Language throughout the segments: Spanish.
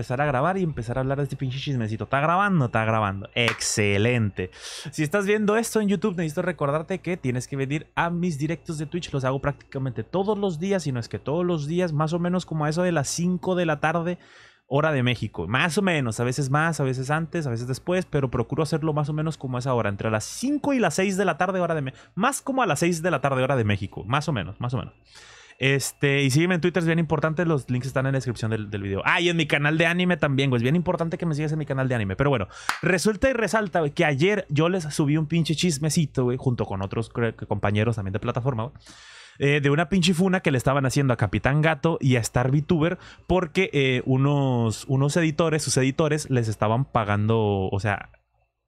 empezar a grabar y empezar a hablar de este pinche chismecito. ¿Está grabando? Está grabando. Excelente. Si estás viendo esto en YouTube, necesito recordarte que tienes que venir a mis directos de Twitch. Los hago prácticamente todos los días, y no es que todos los días, más o menos como a eso de las 5 de la tarde hora de México. Más o menos, a veces más, a veces antes, a veces después, pero procuro hacerlo más o menos como esa hora entre las 5 y las 6 de la tarde hora de México. Más como a las 6 de la tarde hora de México, más o menos, más o menos. Este, y sígueme en Twitter, es bien importante. Los links están en la descripción del, video. Ah, y en mi canal de anime también, güey. Es bien importante que me sigas en mi canal de anime. Pero bueno, resulta y resalta, que ayer yo les subí un pinche chismecito, güey, junto con otros compañeros también de plataforma, eh, de una pinche funa que le estaban haciendo a Capitán Gato y a Star VTuber porque eh, unos, unos editores, sus editores, les estaban pagando, o sea,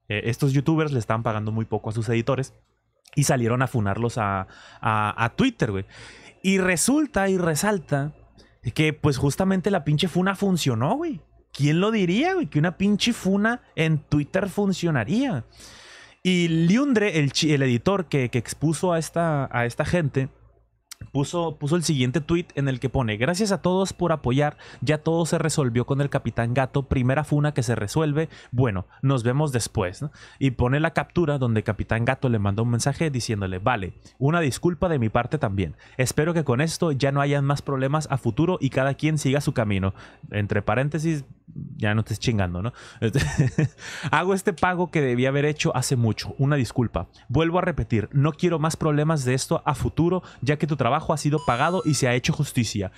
eh, estos youtubers le estaban pagando muy poco a sus editores y salieron a funarlos a, a Twitter, güey. Y resulta y resalta que pues justamente la pinche funa funcionó, güey. ¿Quién lo diría, güey? Que una pinche funa en Twitter funcionaría. Y Liundre, el, el editor que, expuso a esta, a esta gente, Puso, puso, el siguiente tweet en el que pone, gracias a todos por apoyar, ya todo se resolvió con el capitán gato, primera funa que se resuelve, bueno, nos vemos después. Y pone la captura donde capitán gato le manda un mensaje diciéndole, vale, una disculpa de mi parte también, espero que con esto ya no hayan más problemas a futuro y cada quien siga su camino. Entre paréntesis, ya no estés chingando, ¿no? Este, hago este pago que debía haber hecho hace mucho. Una disculpa. Vuelvo a repetir, no quiero más problemas de esto a futuro, ya que tu trabajo ha sido pagado y se ha hecho justicia.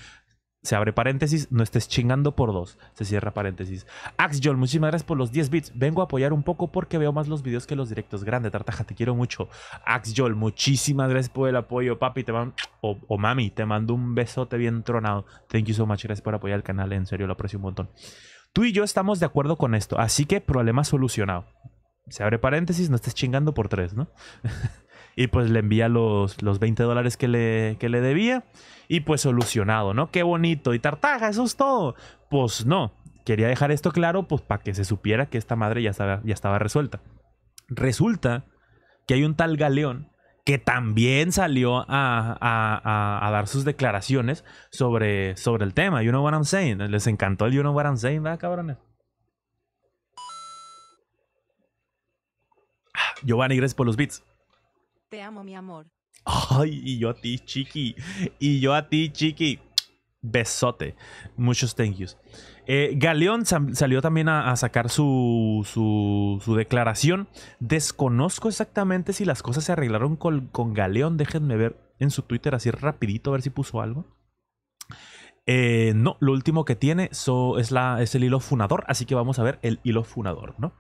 Se abre paréntesis, no estés chingando por dos. Se cierra paréntesis. Axjol, muchísimas gracias por los 10 bits. Vengo a apoyar un poco porque veo más los videos que los directos. Grande, tartaja, te quiero mucho. Axjol, muchísimas gracias por el apoyo, papi. Te mando. o, mami, te mando un besote bien tronado. Thank you so much. Gracias por apoyar el canal. En serio, lo aprecio un montón. Tú y yo estamos de acuerdo con esto, así que problema solucionado. Se abre paréntesis, no estés chingando por tres, ¿no? y pues le envía los, los 20 dólares que le, que le debía y pues solucionado, ¿no? Qué bonito. Y tartaja, eso es todo. Pues no, quería dejar esto claro pues para que se supiera que esta madre ya estaba, ya estaba resuelta. Resulta que hay un tal galeón que también salió a, dar sus declaraciones sobre, sobre el tema. You know what I'm saying? Les encantó el You know what I'm saying, ¿verdad, cabrones? Ah, Giovanni, gracias por los beats. Te amo, mi amor. Ay, y yo a ti, chiqui. Y yo a ti, chiqui. Besote. Muchos thank yous. Eh, Galeón salió también a, sacar su, su, declaración. Desconozco exactamente si las cosas se arreglaron con, Galeón. Déjenme ver en su Twitter así rapidito a ver si puso algo. Eh, no, lo último que tiene es, la, es el hilo funador, así que vamos a ver el hilo funador, ¿no?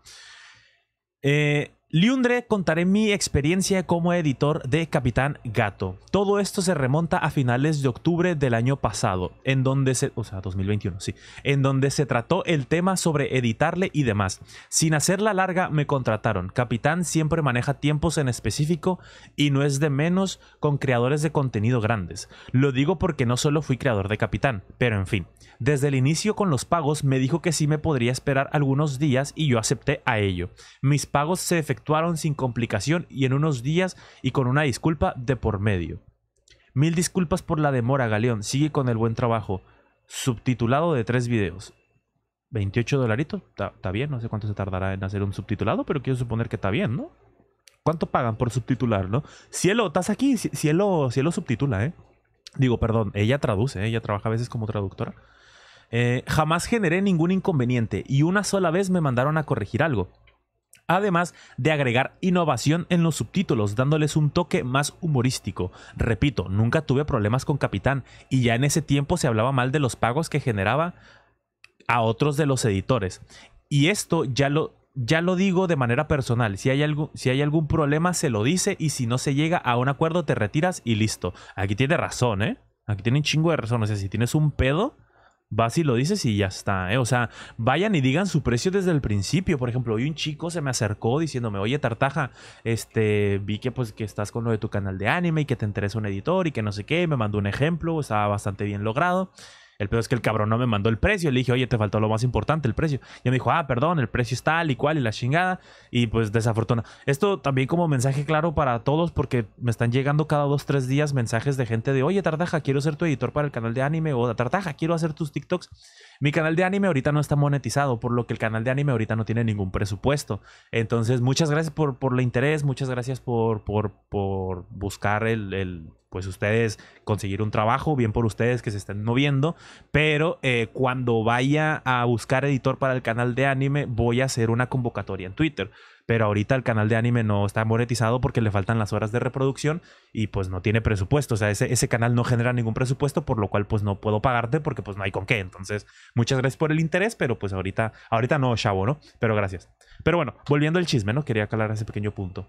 Eh, Liundre contaré mi experiencia como editor de Capitán Gato. Todo esto se remonta a finales de octubre del año pasado, en donde se, sea, 2021, sí, en donde se trató el tema sobre editarle y demás. Sin hacerla larga me contrataron. Capitán siempre maneja tiempos en específico y no es de menos con creadores de contenido grandes. Lo digo porque no solo fui creador de Capitán, pero en fin. Desde el inicio con los pagos me dijo que sí me podría esperar algunos días y yo acepté a ello. Mis pagos se efectuaron actuaron sin complicación y en unos días y con una disculpa de por medio. Mil disculpas por la demora, Galeón. Sigue con el buen trabajo. Subtitulado de tres videos. 28 dolaritos. Está bien, no sé cuánto se tardará en hacer un subtitulado, pero quiero suponer que está bien, ¿no? ¿Cuánto pagan por subtitular, no? Cielo, estás aquí. Cielo, cielo subtitula, ¿eh? Digo, perdón, ella traduce, ¿eh? ella trabaja a veces como traductora. Eh, jamás generé ningún inconveniente y una sola vez me mandaron a corregir algo además de agregar innovación en los subtítulos, dándoles un toque más humorístico. Repito, nunca tuve problemas con Capitán, y ya en ese tiempo se hablaba mal de los pagos que generaba a otros de los editores. Y esto ya lo, ya lo digo de manera personal. Si hay, si hay algún problema, se lo dice, y si no se llega a un acuerdo, te retiras y listo. Aquí tiene razón, ¿eh? Aquí tiene un chingo de razón. O sea, si tienes un pedo, Vas y lo dices y ya está, ¿eh? O sea, vayan y digan su precio desde el principio. Por ejemplo, hoy un chico se me acercó diciéndome, oye, Tartaja, este, vi que pues que estás con lo de tu canal de anime y que te interesa un editor y que no sé qué. Me mandó un ejemplo, estaba bastante bien logrado. El pedo es que el cabrón no me mandó el precio. Le dije, oye, te faltó lo más importante, el precio. Y me dijo, ah, perdón, el precio es tal y cual y la chingada. Y pues desafortuna. Esto también como mensaje claro para todos porque me están llegando cada dos, tres días mensajes de gente de, oye, Tartaja, quiero ser tu editor para el canal de anime. O Tartaja, quiero hacer tus TikToks. Mi canal de anime ahorita no está monetizado, por lo que el canal de anime ahorita no tiene ningún presupuesto. Entonces, muchas gracias por, por el interés, muchas gracias por, por, por buscar el, el pues ustedes conseguir un trabajo, bien por ustedes que se estén moviendo, pero eh, cuando vaya a buscar editor para el canal de anime, voy a hacer una convocatoria en Twitter. Pero ahorita el canal de anime no está monetizado porque le faltan las horas de reproducción y pues no tiene presupuesto. O sea, ese, ese canal no genera ningún presupuesto, por lo cual pues no puedo pagarte porque pues no hay con qué. Entonces, muchas gracias por el interés, pero pues ahorita, ahorita no, chavo, ¿no? Pero gracias. Pero bueno, volviendo al chisme, ¿no? Quería aclarar ese pequeño punto.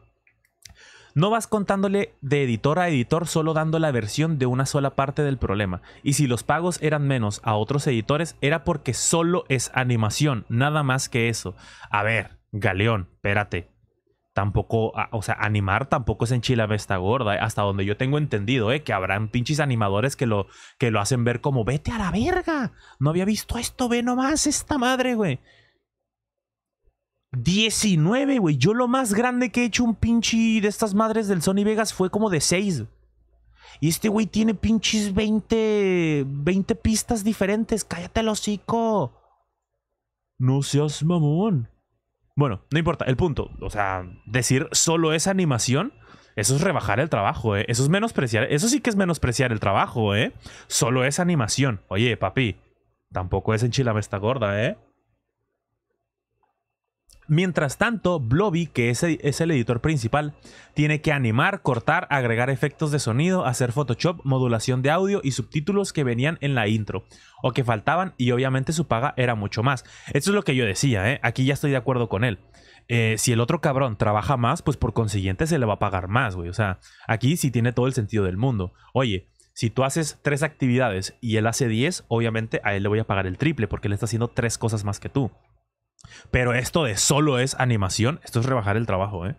No vas contándole de editor a editor solo dando la versión de una sola parte del problema. Y si los pagos eran menos a otros editores era porque solo es animación, nada más que eso. A ver, Galeón, espérate. Tampoco, o sea, animar tampoco es esta gorda, eh. hasta donde yo tengo entendido, ¿eh? Que habrán pinches animadores que lo, que lo hacen ver como, vete a la verga, no había visto esto, ve nomás esta madre, güey. 19, güey. Yo lo más grande que he hecho un pinche de estas madres del Sony Vegas fue como de 6. Y este güey tiene pinches 20, 20 pistas diferentes. Cállate el hocico. No seas mamón. Bueno, no importa. El punto. O sea, decir solo es animación. Eso es rebajar el trabajo, ¿eh? Eso es menospreciar. Eso sí que es menospreciar el trabajo, ¿eh? Solo es animación. Oye, papi. Tampoco es enchilame esta gorda, ¿eh? Mientras tanto, Blobby, que es el editor principal, tiene que animar, cortar, agregar efectos de sonido, hacer Photoshop, modulación de audio y subtítulos que venían en la intro o que faltaban y obviamente su paga era mucho más. Esto es lo que yo decía, ¿eh? aquí ya estoy de acuerdo con él. Eh, si el otro cabrón trabaja más, pues por consiguiente se le va a pagar más, güey. O sea, aquí sí tiene todo el sentido del mundo. Oye, si tú haces tres actividades y él hace diez, obviamente a él le voy a pagar el triple porque él está haciendo tres cosas más que tú. Pero esto de solo es animación, esto es rebajar el trabajo, ¿eh?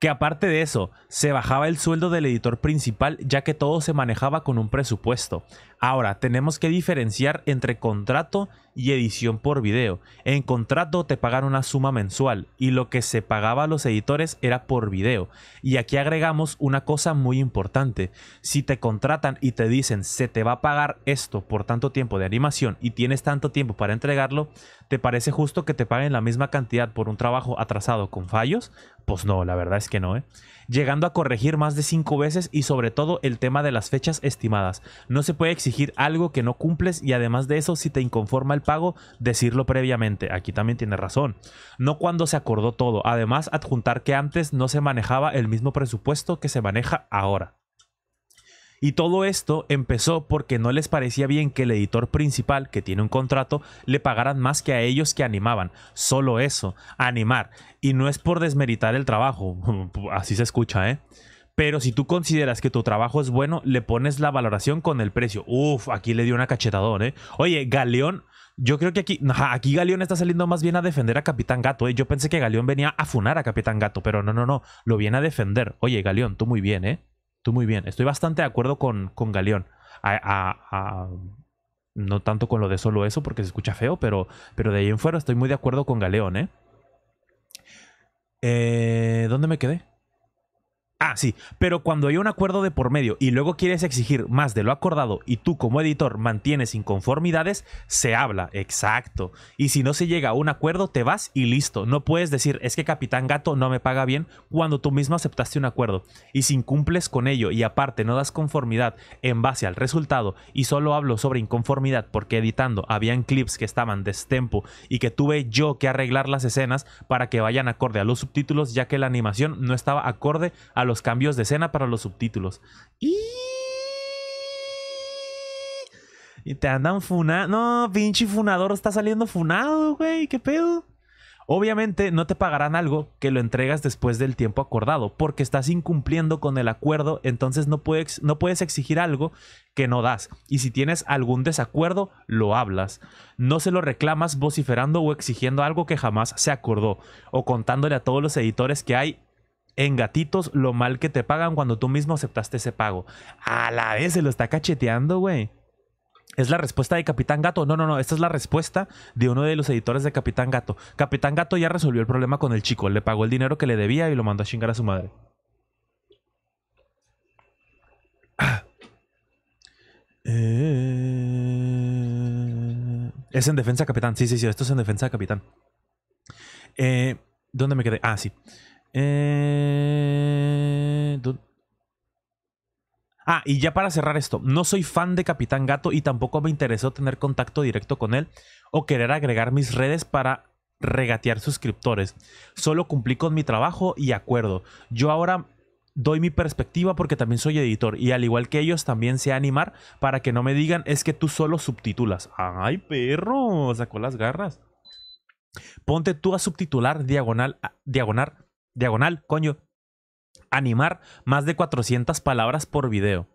Que aparte de eso, se bajaba el sueldo del editor principal ya que todo se manejaba con un presupuesto. Ahora, tenemos que diferenciar entre contrato y edición por video. En contrato te pagan una suma mensual y lo que se pagaba a los editores era por video. Y aquí agregamos una cosa muy importante. Si te contratan y te dicen se te va a pagar esto por tanto tiempo de animación y tienes tanto tiempo para entregarlo, ¿te parece justo que te paguen la misma cantidad por un trabajo atrasado con fallos? Pues no, la verdad es que no. ¿eh? llegando a corregir más de cinco veces y sobre todo el tema de las fechas estimadas. No se puede exigir algo que no cumples y además de eso, si te inconforma el pago, decirlo previamente. Aquí también tiene razón. No cuando se acordó todo. Además, adjuntar que antes no se manejaba el mismo presupuesto que se maneja ahora. Y todo esto empezó porque no les parecía bien que el editor principal, que tiene un contrato, le pagaran más que a ellos que animaban. Solo eso, animar. Y no es por desmeritar el trabajo, así se escucha, ¿eh? Pero si tú consideras que tu trabajo es bueno, le pones la valoración con el precio. Uf, aquí le dio una cachetadón, ¿eh? Oye, Galeón, yo creo que aquí, aquí Galeón está saliendo más bien a defender a Capitán Gato, ¿eh? Yo pensé que Galeón venía a funar a Capitán Gato, pero no, no, no, lo viene a defender. Oye, Galeón, tú muy bien, ¿eh? Tú muy bien. Estoy bastante de acuerdo con, con Galeón. no tanto con lo de solo eso, porque se escucha feo, pero, pero de ahí en fuera estoy muy de acuerdo con Galeón, ¿eh? eh ¿Dónde me quedé? Ah, sí, pero cuando hay un acuerdo de por medio y luego quieres exigir más de lo acordado y tú como editor mantienes inconformidades, se habla, exacto. Y si no se llega a un acuerdo, te vas y listo. No puedes decir, es que Capitán Gato no me paga bien cuando tú mismo aceptaste un acuerdo. Y si incumples con ello y aparte no das conformidad en base al resultado y solo hablo sobre inconformidad porque editando habían clips que estaban destempo y que tuve yo que arreglar las escenas para que vayan acorde a los subtítulos ya que la animación no estaba acorde a los cambios de escena para los subtítulos. Y te andan funa... No, pinche funador está saliendo funado, güey. ¿Qué pedo? Obviamente no te pagarán algo que lo entregas después del tiempo acordado, porque estás incumpliendo con el acuerdo, entonces no puedes, no puedes exigir algo que no das. Y si tienes algún desacuerdo, lo hablas. No se lo reclamas vociferando o exigiendo algo que jamás se acordó, o contándole a todos los editores que hay en gatitos lo mal que te pagan cuando tú mismo aceptaste ese pago. A la vez se lo está cacheteando, güey. ¿Es la respuesta de Capitán Gato? No, no, no. Esta es la respuesta de uno de los editores de Capitán Gato. Capitán Gato ya resolvió el problema con el chico. Le pagó el dinero que le debía y lo mandó a chingar a su madre. Eh, es en defensa Capitán. Sí, sí, sí. Esto es en defensa de Capitán. Eh, ¿Dónde me quedé? Ah, sí. Eh, ah, y ya para cerrar esto, no soy fan de Capitán Gato y tampoco me interesó tener contacto directo con él o querer agregar mis redes para regatear suscriptores. Solo cumplí con mi trabajo y acuerdo. Yo ahora doy mi perspectiva porque también soy editor y al igual que ellos también sé animar para que no me digan es que tú solo subtitulas. Ay, perro, sacó las garras. Ponte tú a subtitular diagonal, diagonal diagonal, coño, animar más de 400 palabras por video.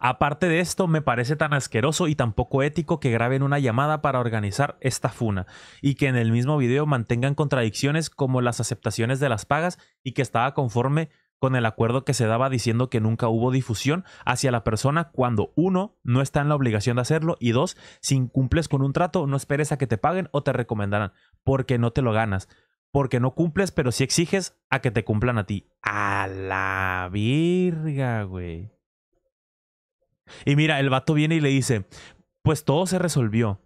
Aparte de esto, me parece tan asqueroso y tan poco ético que graben una llamada para organizar esta funa y que en el mismo video mantengan contradicciones como las aceptaciones de las pagas y que estaba conforme con el acuerdo que se daba diciendo que nunca hubo difusión hacia la persona cuando uno no está en la obligación de hacerlo y dos, si incumples con un trato no esperes a que te paguen o te recomendarán porque no te lo ganas porque no cumples, pero sí exiges a que te cumplan a ti. A la virga, güey. Y mira, el vato viene y le dice, pues todo se resolvió.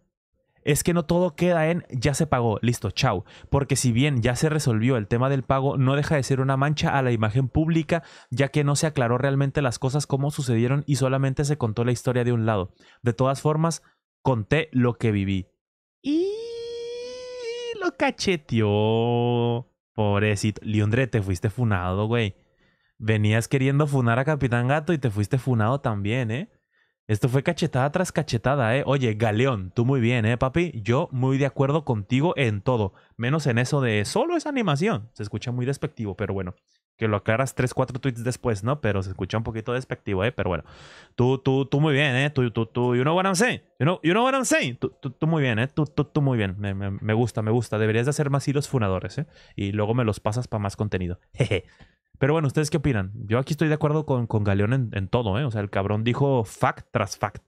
Es que no todo queda en ya se pagó, listo, chao. Porque si bien ya se resolvió el tema del pago, no deja de ser una mancha a la imagen pública, ya que no se aclaró realmente las cosas como sucedieron y solamente se contó la historia de un lado. De todas formas, conté lo que viví cacheteó. Pobrecito. Liondre, te fuiste funado, güey. Venías queriendo funar a Capitán Gato y te fuiste funado también, ¿eh? Esto fue cachetada tras cachetada, ¿eh? Oye, Galeón, tú muy bien, ¿eh, papi? Yo muy de acuerdo contigo en todo, menos en eso de solo es animación. Se escucha muy despectivo, pero bueno, que lo aclaras tres, cuatro tweets después, ¿no? Pero se escucha un poquito despectivo, ¿eh? Pero bueno, tú, tú, tú muy bien, ¿eh? Tú, tú, tú, you know what I'm saying, you know, what I'm saying. Tú, tú, tú muy bien, ¿eh? Tú, tú, tú muy bien, me, me gusta, me gusta. Deberías de hacer más hilos funadores, ¿eh? Y luego me los pasas para más contenido. Jeje. Pero bueno, ¿ustedes qué opinan? Yo aquí estoy de acuerdo con, Galeón en, en, todo, ¿eh? O sea, el cabrón dijo fact tras fact.